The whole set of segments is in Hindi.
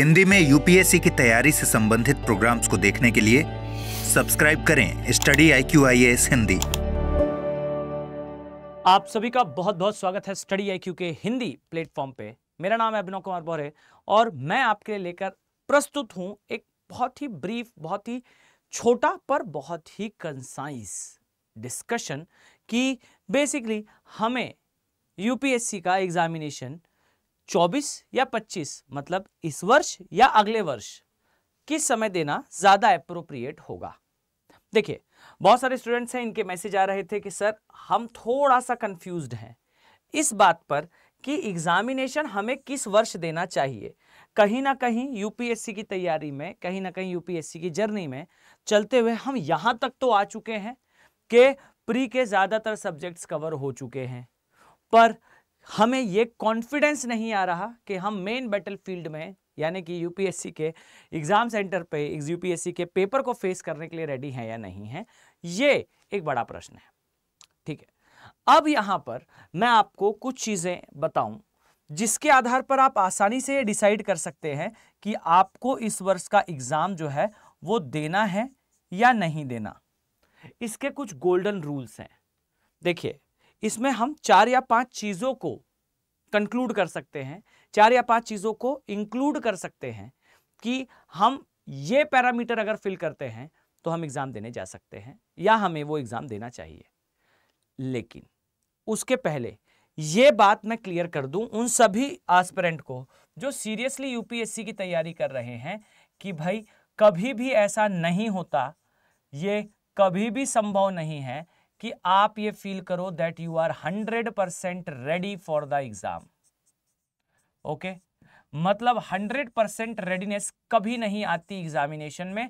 हिंदी में यूपीएससी की तैयारी से संबंधित प्रोग्राम्स को देखने के लिए सब्सक्राइब करें study I Q I S Hindi आप सभी का बहुत बहुत स्वागत है स्टडी आई क्यू के हिंदी प्लेटफॉर्म पे मेरा नाम है अभिनव कुमार बौरे और मैं आपके लिए लेकर प्रस्तुत हूं एक बहुत ही ब्रीफ बहुत ही छोटा पर बहुत ही कंसाइज डिस्कशन कि बेसिकली हमें यूपीएससी का एग्जामिनेशन 24 या 25 मतलब इस वर्ष या अगले वर्ष किस समय देना ज्यादा अप्रोप्रिएट होगा देखिए बहुत सारे स्टूडेंट्स हैं इनके मैसेज आ रहे थे कि सर हम थोड़ा सा कंफ्यूज हैं इस बात पर कि एग्जामिनेशन हमें किस वर्ष देना चाहिए कहीं ना कहीं यूपीएससी की तैयारी में कहीं ना कहीं यूपीएससी की जर्नी में चलते हुए हम यहां तक तो आ चुके हैं कि प्री के ज़्यादातर सब्जेक्ट्स कवर हो चुके हैं पर हमें ये कॉन्फिडेंस नहीं आ रहा कि हम मेन बैटल फील्ड में यानी कि यूपीएससी के एग्ज़ाम सेंटर पे यूपीएससी के पेपर को फेस करने के लिए रेडी हैं या नहीं है ये एक बड़ा प्रश्न है ठीक है अब यहां पर मैं आपको कुछ चीज़ें बताऊं जिसके आधार पर आप आसानी से डिसाइड कर सकते हैं कि आपको इस वर्ष का एग्ज़ाम जो है वो देना है या नहीं देना इसके कुछ गोल्डन रूल्स हैं देखिए इसमें हम चार या पांच चीज़ों को कंक्लूड कर सकते हैं चार या पांच चीज़ों को इंक्लूड कर सकते हैं कि हम ये पैरामीटर अगर फिल करते हैं तो हम एग्ज़ाम देने जा सकते हैं या हमें वो एग्ज़ाम देना चाहिए लेकिन उसके पहले ये बात मैं क्लियर कर दूं उन सभी एस्पिरेंट को जो सीरियसली यूपीएससी की तैयारी कर रहे हैं कि भाई कभी भी ऐसा नहीं होता ये कभी भी संभव नहीं है कि आप ये फील करो that you are hundred percent ready for the exam okay मतलब हंड्रेड परसेंट रेडीनेस कभी नहीं आती एग्जामिनेशन में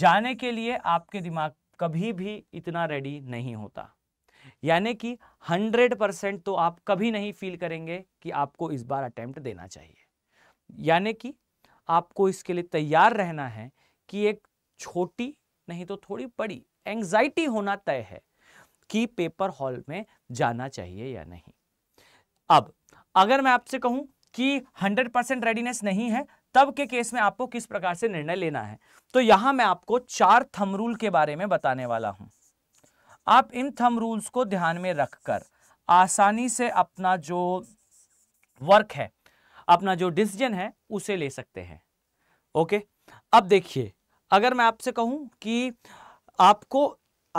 जाने के लिए आपके दिमाग कभी भी इतना रेडी नहीं होता यानी कि 100 परसेंट तो आप कभी नहीं फील करेंगे कि आपको इस बार अटेम्प्ट देना चाहिए यानी कि आपको इसके लिए तैयार रहना है कि एक छोटी नहीं तो थोड़ी बड़ी एंग्जाइटी होना तय है कि पेपर हॉल में जाना चाहिए या नहीं अब अगर मैं आपसे कहूं कि 100 परसेंट रेडीनेस नहीं है तब के केस में आपको किस प्रकार से निर्णय लेना है तो यहां मैं आपको चार थम रूल के बारे में बताने वाला हूं आप इन थम रूल्स को ध्यान में रखकर आसानी से अपना जो वर्क है अपना जो डिसीजन है उसे ले सकते हैं ओके अब देखिए अगर मैं आपसे कहूं कि आपको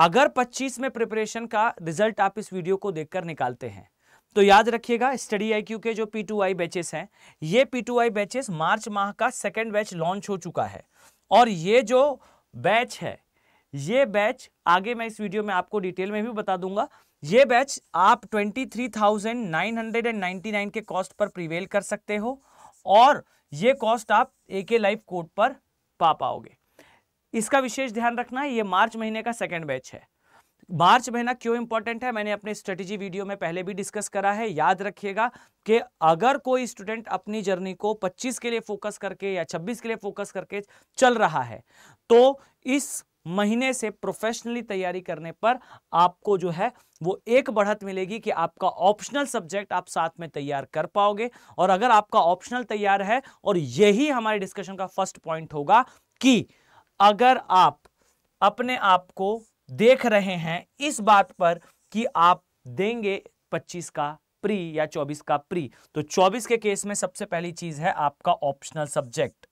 अगर 25 में प्रिपरेशन का रिजल्ट आप इस वीडियो को देखकर निकालते हैं तो याद रखिएगा स्टडी आई के जो पी टू आई बैचेस हैं ये P two I batches March माह का सेकेंड बैच लॉन्च हो चुका है और ये जो बैच है ये बैच आगे मैं इस वीडियो में आपको डिटेल में भी बता दूंगा ये बैच आप 23,999 के कॉस्ट पर प्रिवेल कर सकते हो और ये कॉस्ट आप ए के लाइफ कोड पर पा पाओगे इसका विशेष ध्यान रखना है ये मार्च महीने का सेकेंड बैच है मार्च महीना क्यों इंपॉर्टेंट है मैंने अपने स्ट्रेटेजी वीडियो में पहले भी डिस्कस करा है याद रखिएगा कि अगर कोई स्टूडेंट अपनी जर्नी को 25 के लिए फोकस करके या 26 के लिए फोकस करके चल रहा है तो इस महीने से प्रोफेशनली तैयारी करने पर आपको जो है वो एक बढ़त मिलेगी कि आपका ऑप्शनल सब्जेक्ट आप साथ में तैयार कर पाओगे और अगर आपका ऑप्शनल तैयार है और यही हमारे डिस्कशन का फर्स्ट पॉइंट होगा कि अगर आप अपने आप को देख रहे हैं इस बात पर कि आप देंगे 25 का प्री या 24 का प्री तो 24 के केस में सबसे पहली चीज है आपका optional subject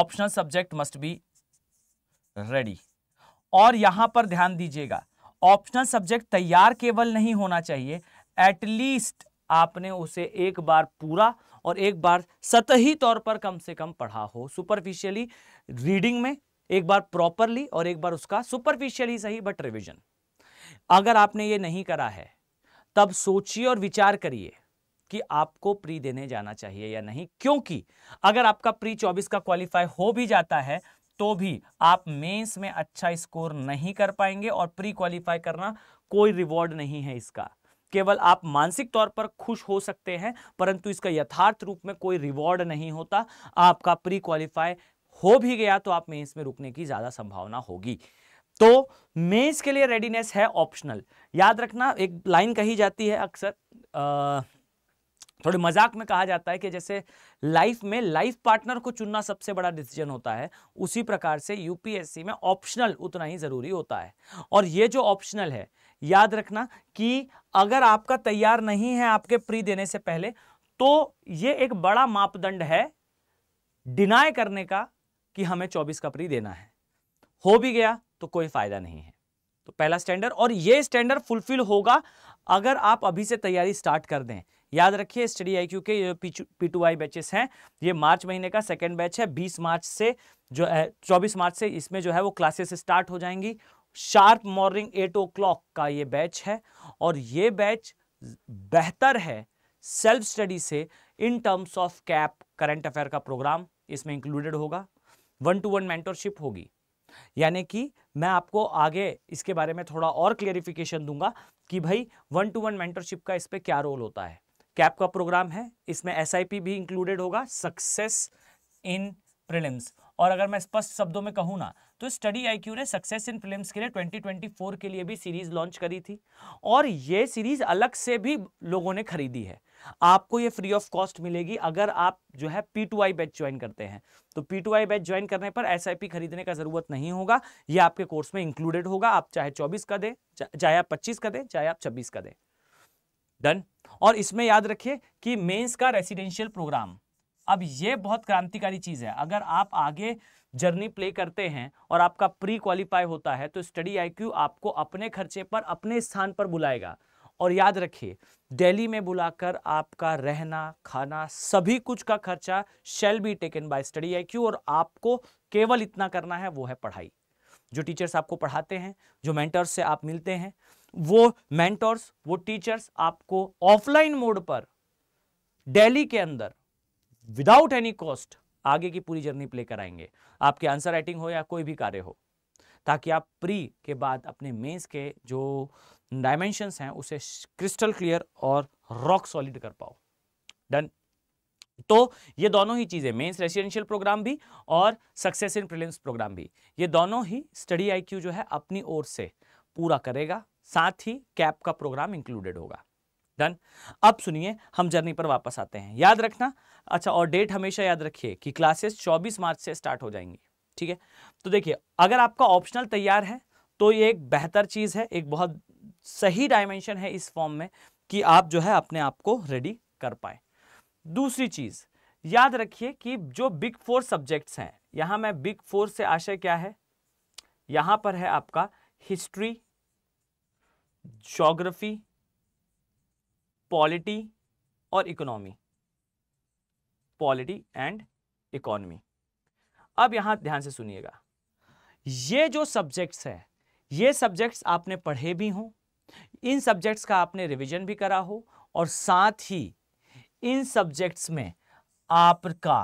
optional subject must be ready और यहां पर ध्यान दीजिएगा ऑप्शनल सब्जेक्ट तैयार केवल नहीं होना चाहिए एटलीस्ट आपने उसे एक बार पूरा और एक बार सतही तौर पर कम से कम पढ़ा हो सुपरफिशियली रीडिंग में एक बार प्रॉपरली और एक बार उसका सुपरफिशियली सही बट रिविजन अगर आपने ये नहीं करा है तब सोचिए और विचार करिए कि आपको प्री देने जाना चाहिए या नहीं क्योंकि अगर आपका प्री 24 का क्वालिफाई हो भी जाता है तो भी आप मेंस में अच्छा स्कोर नहीं कर पाएंगे और प्री क्वालिफाई करना कोई रिवॉर्ड नहीं है इसका केवल आप मानसिक तौर पर खुश हो सकते हैं परंतु इसका यथार्थ रूप में कोई रिवॉर्ड नहीं होता आपका प्री क्वालिफाई हो भी गया तो आप मेंस में रुकने की ज़्यादा संभावना होगी तो मेंस के लिए रेडीनेस है ऑप्शनल याद रखना एक लाइन कही जाती है अक्सर थोड़े मजाक में कहा जाता है कि जैसे लाइफ में लाइफ पार्टनर को चुनना सबसे बड़ा डिसीजन होता है उसी प्रकार से यूपीएससी में ऑप्शनल उतना ही ज़रूरी होता है और ये जो ऑप्शनल है याद रखना कि अगर आपका तैयार नहीं है आपके प्री देने से पहले तो ये एक बड़ा मापदंड है डिनाय करने का कि हमें चौबीस का प्री देना है हो भी गया तो कोई फायदा नहीं है तो पहला स्टैंडर्ड और ये स्टैंडर्ड फुलफिल होगा अगर आप अभी से तैयारी स्टार्ट कर दें याद रखिए स्टडी आई के जो पी टू आई बैचेस हैं ये मार्च महीने का सेकेंड बैच है बीस मार्च से जो है चौबीस मार्च से इसमें जो है वो क्लासेस स्टार्ट हो जाएंगी sharp morning eight o'clock का ये बैच है और ये बैच बेहतर है सेल्फ स्टडी से in terms of CAP current affair का प्रोग्राम इसमें इंक्लूडेड होगा वन टू वन मेंटरशिप होगी यानी कि मैं आपको आगे इसके बारे में थोड़ा और क्लियरिफिकेशन दूंगा कि भाई वन टू वन मेंटरशिप का इस पर क्या रोल होता है कैप का प्रोग्राम है इसमें एस भी इंक्लूडेड होगा सक्सेस इन प्रिलिम्स और अगर मैं स्पष्ट शब्दों में कहूँ ना तो स्टडी आईक्यू ने सक्सेस इन फिल्म के लिए 2024 के लिए भी सीरीज लॉन्च करी थी और ये सीरीज अलग से भी लोगों ने खरीदी है आपको ये फ्री ऑफ कॉस्ट मिलेगी अगर आप जो है P two I batch join करते हैं तो P two I batch join करने पर एस आई पी खरीदने का जरूरत नहीं होगा ये आपके कोर्स में इंक्लूडेड होगा आप चाहे चौबीस का दें चाहे आप पच्चीस का दें चाहे आप छब्बीस का दें डन और इसमें याद रखिए कि मेंस का रेसिडेंशियल प्रोग्राम अब ये बहुत क्रांतिकारी चीज़ है अगर आप आगे जर्नी प्ले करते हैं और आपका प्री क्वालिफाई होता है तो स्टडी आईक्यू आपको अपने खर्चे पर अपने स्थान पर बुलाएगा और याद रखिए दिल्ली में बुलाकर आपका रहना खाना सभी कुछ का खर्चा shall be taken by study I और आपको केवल इतना करना है वो है पढ़ाई जो टीचर्स आपको पढ़ाते हैं जो मेंटर्स से आप मिलते हैं वो मेंटोर्स वो टीचर्स आपको ऑफलाइन मोड पर दिल्ली के अंदर विदाउट एनी कॉस्ट आगे की पूरी जर्नी प्ले कराएंगे आपके आंसर राइटिंग हो या कोई भी कार्य हो ताकि आप प्री के बाद अपने मेंस के जो डायमेंशंस हैं उसे क्रिस्टल क्लियर और रॉक सॉलिड कर पाओ डन तो ये दोनों ही चीज़ें मेंस रेसिडेंशियल प्रोग्राम भी और सक्सेस इन प्रीलिम्स प्रोग्राम भी ये दोनों ही स्टडी आईक्यू जो है अपनी ओर से पूरा करेगा साथ ही कैप का प्रोग्राम इंक्लूडेड होगा डन अब सुनिए हम जर्नी पर वापस आते हैं याद रखना अच्छा और डेट हमेशा याद रखिए कि क्लासेस 24 मार्च से स्टार्ट हो जाएंगी ठीक है तो देखिए अगर आपका ऑप्शनल तैयार है तो ये एक बेहतर चीज़ है एक बहुत सही डायमेंशन है इस फॉर्म में कि आप जो है अपने आप को रेडी कर पाए दूसरी चीज़ याद रखिए कि जो बिग फोर सब्जेक्ट्स हैं यहाँ मैं बिग फोर से आशय क्या है यहाँ पर है आपका हिस्ट्री जोग्राफी पॉलिटी और इकोनॉमी पॉलिटी एंड इकोनॉमी अब यहां ध्यान से सुनिएगा ये जो सब्जेक्ट्स हैं ये सब्जेक्ट्स आपने पढ़े भी हों इन सब्जेक्ट्स का आपने रिवीजन भी करा हो और साथ ही इन सब्जेक्ट्स में आपका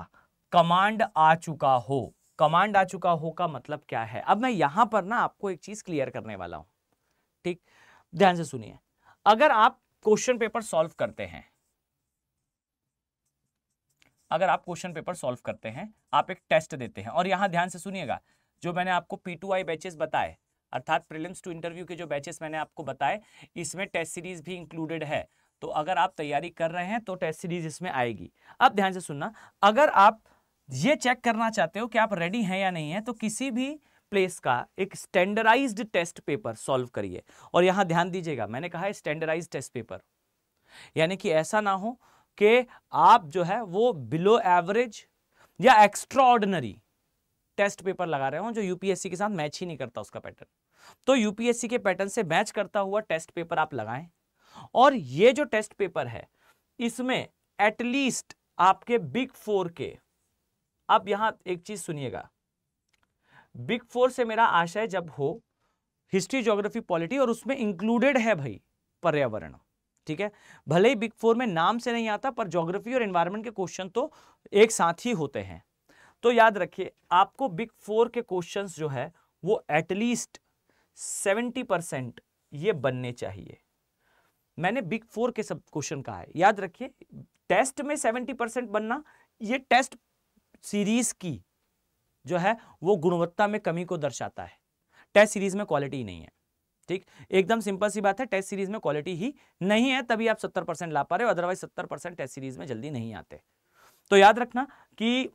कमांड आ चुका हो कमांड आ चुका हो का मतलब क्या है अब मैं यहां पर ना आपको एक चीज क्लियर करने वाला हूं ठीक ध्यान से सुनिए अगर आप क्वेश्चन पेपर सॉल्व करते हैं अगर आप क्वेश्चन पेपर सॉल्व करते हैं आप एक टेस्ट देते हैं और यहां ध्यान से सुनिएगा जो मैंने आपको पी टू आई बैचेस बताए अर्थात प्रिलिम्स टू इंटरव्यू के जो बैचेस मैंने आपको बताए इसमें टेस्ट सीरीज भी इंक्लूडेड है तो अगर आप तैयारी कर रहे हैं तो टेस्ट सीरीज इसमें आएगी अब ध्यान से सुनना अगर आप ये चेक करना चाहते हो कि आप रेडी हैं या नहीं है तो किसी भी प्लेस का एक स्टैंडर्डाइज्ड टेस्ट पेपर सॉल्व करिए और यहां ध्यान दीजिएगा मैंने कहा है स्टैंडर्डाइज टेस्ट पेपर यानी कि ऐसा ना हो कि आप जो है वो बिलो एवरेज या एक्स्ट्रा टेस्ट पेपर लगा रहे हो जो यूपीएससी के साथ मैच ही नहीं करता उसका पैटर्न तो यूपीएससी के पैटर्न से मैच करता हुआ टेस्ट पेपर आप लगाएं और ये जो टेस्ट पेपर है इसमें एटलीस्ट आपके बिग फोर के अब यहां एक चीज सुनिएगा बिग फोर से मेरा आशय जब हो हिस्ट्री ज्योग्राफी पॉलिटी और उसमें इंक्लूडेड है भाई पर्यावरण ठीक है भले ही बिग फोर में नाम से नहीं आता पर ज्योग्राफी और एनवायरमेंट के क्वेश्चन तो एक साथ ही होते हैं तो याद रखिए आपको बिग फोर के क्वेश्चन जो है वो एटलीस्ट सेवेंटी परसेंट ये बनने चाहिए मैंने बिग फोर के सब क्वेश्चन कहा है याद रखिए टेस्ट में सेवेंटी परसेंट बनना ये टेस्ट सीरीज की जो है वो गुणवत्ता में कमी को दर्शाता है टेस्ट सीरीज में क्वालिटी नहीं है ठीक एकदम सिंपल सी बात है टेस्ट सीरीज में क्वालिटी ही नहीं है तभी आप 70 परसेंट ला पा रहे हो अदरवाइज 70 परसेंट टेस्ट सीरीज में जल्दी नहीं आते तो याद रखना कि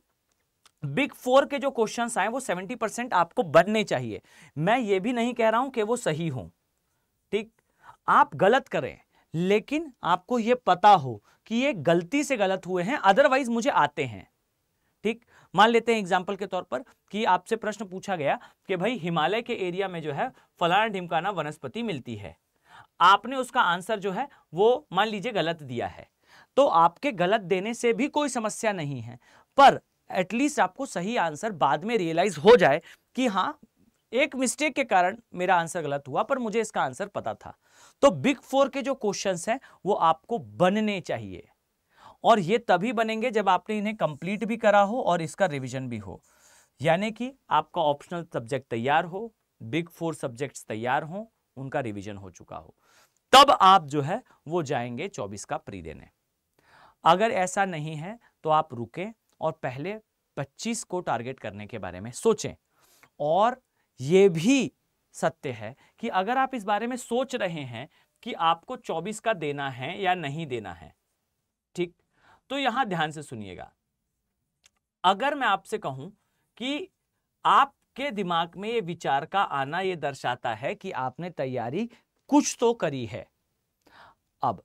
बिग फोर के जो क्वेश्चन आए वो 70 परसेंट आपको बनने चाहिए मैं ये भी नहीं कह रहा हूं कि वो सही हो ठीक आप गलत करें लेकिन आपको यह पता हो कि ये गलती से गलत हुए हैं अदरवाइज मुझे आते हैं ठीक मान लेते हैं एग्जाम्पल के तौर पर कि आपसे प्रश्न पूछा गया कि भाई हिमालय के एरिया में जो है फलाना ढिमकाना वनस्पति मिलती है आपने उसका आंसर जो है वो मान लीजिए गलत दिया है तो आपके गलत देने से भी कोई समस्या नहीं है पर एटलीस्ट आपको सही आंसर बाद में रियलाइज हो जाए कि हाँ एक मिस्टेक के कारण मेरा आंसर गलत हुआ पर मुझे इसका आंसर पता था तो बिग फोर के जो क्वेश्चंस हैं वो आपको बनने चाहिए और ये तभी बनेंगे जब आपने इन्हें कंप्लीट भी करा हो और इसका रिविजन भी हो यानी कि आपका ऑप्शनल सब्जेक्ट तैयार हो बिग फोर सब्जेक्ट्स तैयार हो उनका रिविजन हो चुका हो तब आप जो है वो जाएंगे चौबीस का प्री देने अगर ऐसा नहीं है तो आप रुकें और पहले 25 को टारगेट करने के बारे में सोचें और ये भी सत्य है कि अगर आप इस बारे में सोच रहे हैं कि आपको 24 का देना है या नहीं देना है तो यहां ध्यान से सुनिएगा अगर मैं आपसे कहूं कि आपके दिमाग में ये विचार का आना ये दर्शाता है कि आपने तैयारी कुछ तो करी है अब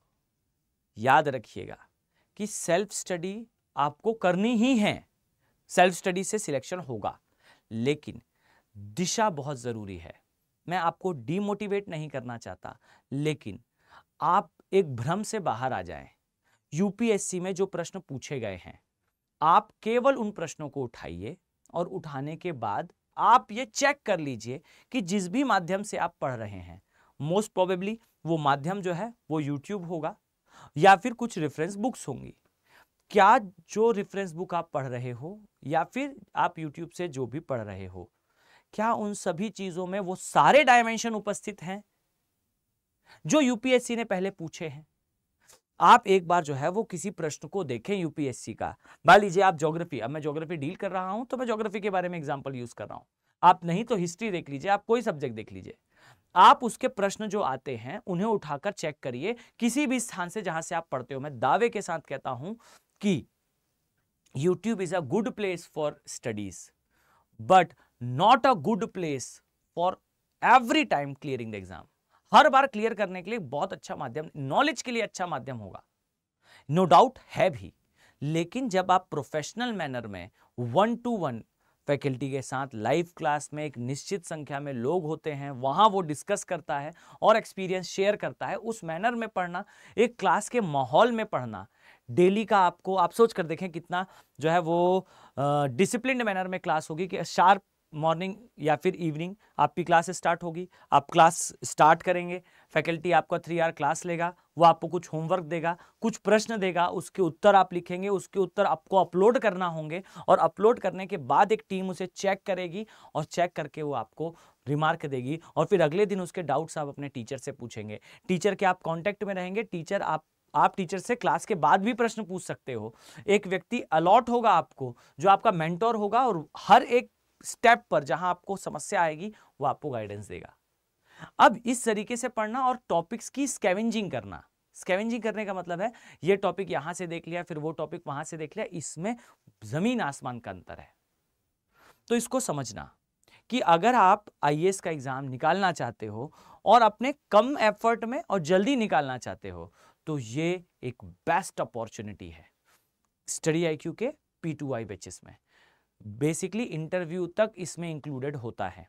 याद रखिएगा कि सेल्फ स्टडी आपको करनी ही है सेल्फ स्टडी से सिलेक्शन होगा लेकिन दिशा बहुत ज़रूरी है मैं आपको डीमोटिवेट नहीं करना चाहता लेकिन आप एक भ्रम से बाहर आ जाएं यूपीएससी में जो प्रश्न पूछे गए हैं आप केवल उन प्रश्नों को उठाइए और उठाने के बाद आप ये चेक कर लीजिए कि जिस भी माध्यम से आप पढ़ रहे हैं मोस्ट प्रोबेबली वो माध्यम जो है वो यूट्यूब होगा या फिर कुछ रेफरेंस बुक्स होंगी क्या जो रेफरेंस बुक आप पढ़ रहे हो या फिर आप यूट्यूब से जो भी पढ़ रहे हो क्या उन सभी चीज़ों में वो सारे डायमेंशन उपस्थित हैं जो यूपीएससी ने पहले पूछे हैं आप एक बार जो है वो किसी प्रश्न को देखें यूपीएससी का मान लीजिए आप ज्योग्राफी अब मैं ज्योग्राफी डील कर रहा हूं तो मैं ज्योग्राफी के बारे में एग्जाम्पल यूज कर रहा हूं आप नहीं तो हिस्ट्री देख लीजिए आप कोई सब्जेक्ट देख लीजिए आप उसके प्रश्न जो आते हैं उन्हें उठाकर चेक करिए किसी भी स्थान से जहां से आप पढ़ते हो मैं दावे के साथ कहता हूं कि YouTube is a good place for studies but not a good place for every time clearing the exam हर बार क्लियर करने के लिए बहुत अच्छा माध्यम नॉलेज के लिए अच्छा माध्यम होगा नो no डाउट है भी लेकिन जब आप प्रोफेशनल मैनर में वन टू वन फैकल्टी के साथ लाइव क्लास में एक निश्चित संख्या में लोग होते हैं वहां वो डिस्कस करता है और एक्सपीरियंस शेयर करता है उस मैनर में पढ़ना एक क्लास के माहौल में पढ़ना डेली का आपको आप सोच कर देखें कितना जो है वो डिसिप्लिन मैनर में क्लास होगी कि शार्प मॉर्निंग या फिर इवनिंग आपकी क्लास स्टार्ट होगी आप क्लास स्टार्ट करेंगे फैकल्टी आपका थ्री आर क्लास लेगा वो आपको कुछ होमवर्क देगा कुछ प्रश्न देगा उसके उत्तर आप लिखेंगे उसके उत्तर आपको अपलोड करना होंगे और अपलोड करने के बाद एक टीम उसे चेक करेगी और चेक करके वो आपको रिमार्क देगी और फिर अगले दिन उसके डाउट्स आप अपने टीचर से पूछेंगे टीचर के आप कॉन्टैक्ट में रहेंगे टीचर आप आप टीचर से क्लास के बाद भी प्रश्न पूछ सकते हो एक व्यक्ति अलॉट होगा आपको जो आपका मेंटोर होगा और हर एक स्टेप पर जहां आपको समस्या आएगी वो आपको गाइडेंस देगा अब इस तरीके से पढ़ना और टॉपिक्स की स्केवेंजिंग करना स्केवेंजिंग करने का मतलब है ये टॉपिक यहां से देख लिया फिर वो टॉपिक वहां से देख लिया इसमें जमीन आसमान का अंतर है तो इसको समझना कि अगर आप आई का एग्ज़ाम निकालना चाहते हो और अपने कम एफर्ट में और जल्दी निकालना चाहते हो तो ये एक बेस्ट अपॉर्चुनिटी है स्टडी आई के पी टू आई बैचेस में बेसिकली इंटरव्यू तक इसमें इंक्लूडेड होता है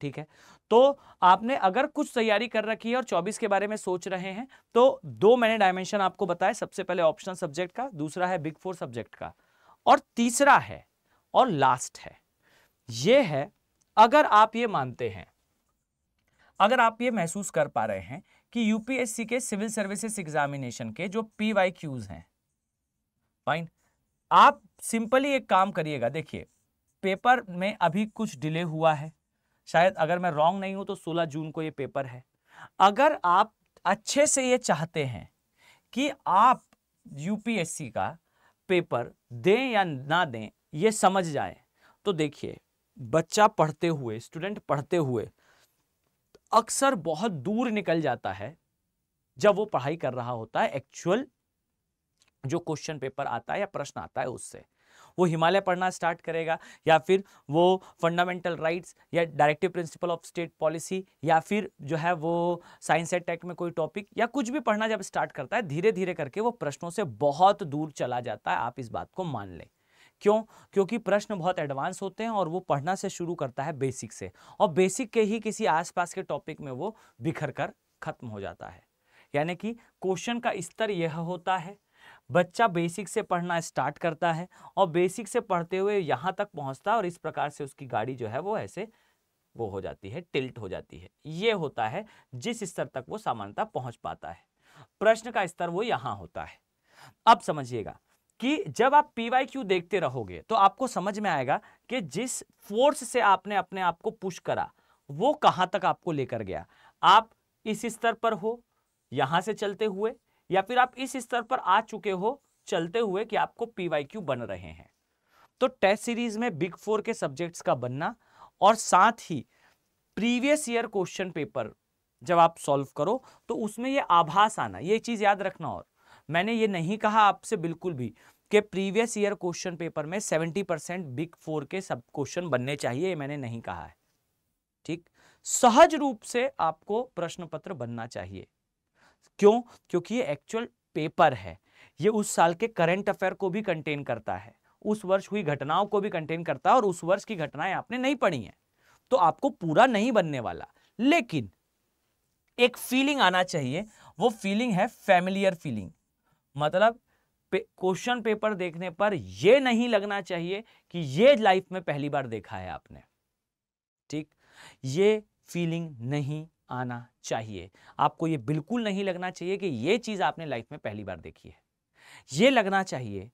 ठीक है तो आपने अगर कुछ तैयारी कर रखी है और 24 के बारे में सोच रहे हैं तो दो मैंने डायमेंशन आपको बताया सबसे पहले ऑप्शनल सब्जेक्ट का दूसरा है बिग फोर सब्जेक्ट का और तीसरा है और लास्ट है ये है अगर आप ये मानते हैं अगर आप ये महसूस कर पा रहे हैं कि यूपीएससी के सिविल सर्विसेज एग्जामिनेशन के जो पी वाई क्यूज हैं फाइन आप सिंपली एक काम करिएगा देखिए पेपर में अभी कुछ डिले हुआ है शायद अगर मैं रॉन्ग नहीं हूं तो 16 जून को ये पेपर है अगर आप अच्छे से ये चाहते हैं कि आप यूपीएससी का पेपर दें या ना दें ये समझ जाए तो देखिए बच्चा पढ़ते हुए स्टूडेंट पढ़ते हुए अक्सर बहुत दूर निकल जाता है जब वो पढ़ाई कर रहा होता है एक्चुअल जो क्वेश्चन पेपर आता है या प्रश्न आता है उससे वो हिमालय पढ़ना स्टार्ट करेगा या फिर वो फंडामेंटल राइट्स या directive principle of state policy या फिर जो है वो साइंस एंड टेक में कोई टॉपिक या कुछ भी पढ़ना जब स्टार्ट करता है धीरे धीरे करके वो प्रश्नों से बहुत दूर चला जाता है आप इस बात को मान लें क्यों क्योंकि प्रश्न बहुत एडवांस होते हैं और वो पढ़ना से शुरू करता है बेसिक से और बेसिक के ही किसी आस के टॉपिक में वो बिखर कर खत्म हो जाता है यानी कि क्वेश्चन का स्तर यह होता है बच्चा बेसिक से पढ़ना स्टार्ट करता है और बेसिक से पढ़ते हुए यहाँ तक पहुँचता है और इस प्रकार से उसकी गाड़ी जो है वो ऐसे वो हो जाती है टिल्ट हो जाती है ये होता है जिस स्तर तक वो सामान्यता पहुँच पाता है प्रश्न का स्तर वो यहाँ होता है अब समझिएगा कि जब आप पी वाई क्यू देखते रहोगे तो आपको समझ में आएगा कि जिस फोर्स से आपने अपने आप को पुश करा वो कहाँ तक आपको लेकर गया आप इस स्तर पर हो यहाँ से चलते हुए या फिर आप इस स्तर पर आ चुके हो चलते हुए कि आपको पीवाईक्यू बन रहे हैं तो टेस्ट सीरीज में बिग फोर के सब्जेक्ट्स का बनना और साथ ही प्रीवियस ईयर क्वेश्चन पेपर जब आप सॉल्व करो तो उसमें ये आभास आना ये चीज़ याद रखना और मैंने ये नहीं कहा आपसे बिल्कुल भी कि प्रीवियस ईयर क्वेश्चन पेपर में 70 परसेंट बिग फोर के सब क्वेश्चन बनने चाहिए ये मैंने नहीं कहा है ठीक सहज रूप से आपको प्रश्न पत्र बनना चाहिए क्यों क्योंकि ये एक्चुअल पेपर है ये उस साल के करंट अफेयर को भी कंटेन करता है उस वर्ष हुई घटनाओं को भी कंटेन करता है और उस वर्ष की घटनाएं आपने नहीं पढ़ी हैं तो आपको पूरा नहीं बनने वाला लेकिन एक फीलिंग आना चाहिए वो फीलिंग है फैमिलियर फीलिंग मतलब क्वेश्चन पे, पेपर देखने पर यह नहीं लगना चाहिए कि ये लाइफ में पहली बार देखा है आपने ठीक ये फीलिंग नहीं आना चाहिए आपको ये बिल्कुल नहीं लगना चाहिए कि ये चीज़ आपने लाइफ में पहली बार देखी है ये लगना चाहिए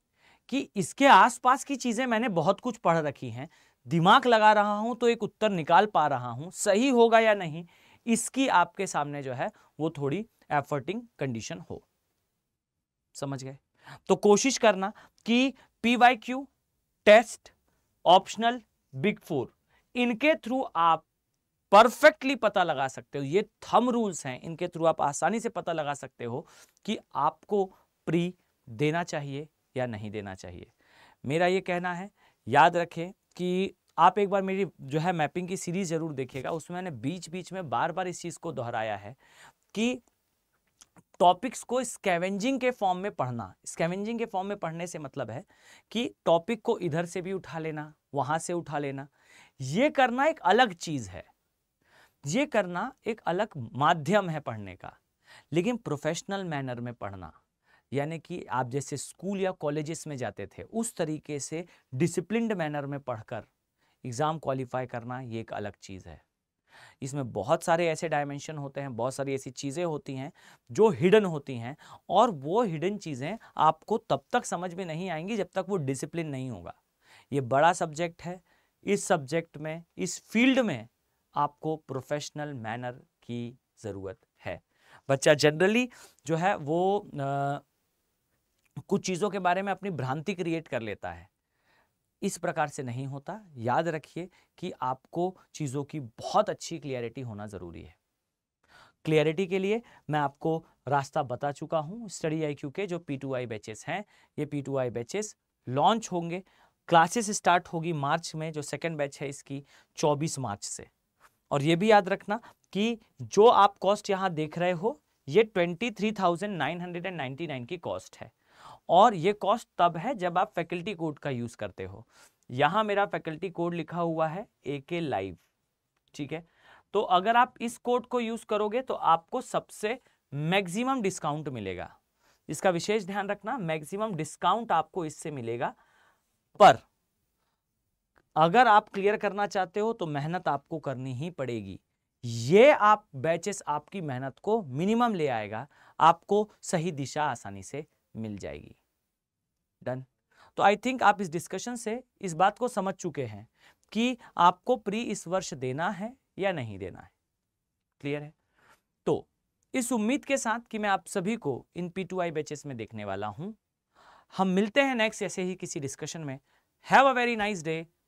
कि इसके आसपास की चीज़ें मैंने बहुत कुछ पढ़ रखी हैं दिमाग लगा रहा हूँ तो एक उत्तर निकाल पा रहा हूँ सही होगा या नहीं इसकी आपके सामने जो है वो थोड़ी एफर्टिंग कंडीशन हो समझ गए तो कोशिश करना कि P Y Q test optional big four इनके थ्रू आप परफेक्टली पता लगा सकते हो ये थम रूल्स हैं इनके थ्रू आप आसानी से पता लगा सकते हो कि आपको प्री देना चाहिए या नहीं देना चाहिए मेरा ये कहना है याद रखें कि आप एक बार मेरी जो है मैपिंग की सीरीज़ ज़रूर देखिएगा उसमें मैंने बीच बीच में बार बार इस चीज़ को दोहराया है कि टॉपिक्स को स्कैवेंजिंग के फॉर्म में पढ़ना स्कैवेंजिंग के फॉर्म में पढ़ने से मतलब है कि टॉपिक को इधर से भी उठा लेना वहाँ से उठा लेना ये करना एक अलग चीज़ है ये करना एक अलग माध्यम है पढ़ने का लेकिन प्रोफेशनल मैनर में पढ़ना यानी कि आप जैसे स्कूल या कॉलेजेस में जाते थे उस तरीके से डिसिप्लिनड मैनर में पढ़कर एग्ज़ाम क्वालिफाई करना ये एक अलग चीज़ है इसमें बहुत सारे ऐसे डायमेंशन होते हैं बहुत सारी ऐसी चीज़ें होती हैं जो हिडन होती हैं और वो हिडन चीज़ें आपको तब तक समझ में नहीं आएंगी जब तक वो डिसिप्लिन नहीं होगा ये बड़ा सब्जेक्ट है इस सब्जेक्ट में इस फील्ड में आपको प्रोफेशनल मैनर की ज़रूरत है बच्चा जनरली जो है वो आ, कुछ चीज़ों के बारे में अपनी भ्रांति क्रिएट कर लेता है इस प्रकार से नहीं होता याद रखिए कि आपको चीज़ों की बहुत अच्छी क्लियरिटी होना ज़रूरी है क्लियरिटी के लिए मैं आपको रास्ता बता चुका हूँ स्टडी आई के जो पी टू आई बैचेस हैं ये P two I batches launch होंगे क्लासेस स्टार्ट होगी मार्च में जो सेकेंड बैच है इसकी 24 मार्च से और ये भी याद रखना कि जो आप कॉस्ट यहाँ देख रहे हो ये twenty three thousand nine hundred and ninety nine की कॉस्ट है और ये कॉस्ट तब है जब आप फैकल्टी कोड का यूज़ करते हो यहाँ मेरा फैकल्टी कोड लिखा हुआ है ए के लाइव ठीक है तो अगर आप इस कोड को यूज़ करोगे तो आपको सबसे मैक्सिमम डिस्काउंट मिलेगा इसका विशेष ध्यान रखना मैक्सिमम डिस्काउंट आपको इससे मिलेगा पर अगर आप क्लियर करना चाहते हो तो मेहनत आपको करनी ही पड़ेगी ये आप बैचेस आपकी मेहनत को मिनिमम ले आएगा आपको सही दिशा आसानी से मिल जाएगी डन तो आई थिंक आप इस डिस्कशन से इस बात को समझ चुके हैं कि आपको प्री इस वर्ष देना है या नहीं देना है क्लियर है तो इस उम्मीद के साथ कि मैं आप सभी को in P two I batches में देखने वाला हूं हम मिलते हैं नेक्स्ट ऐसे ही किसी डिस्कशन में have a very nice day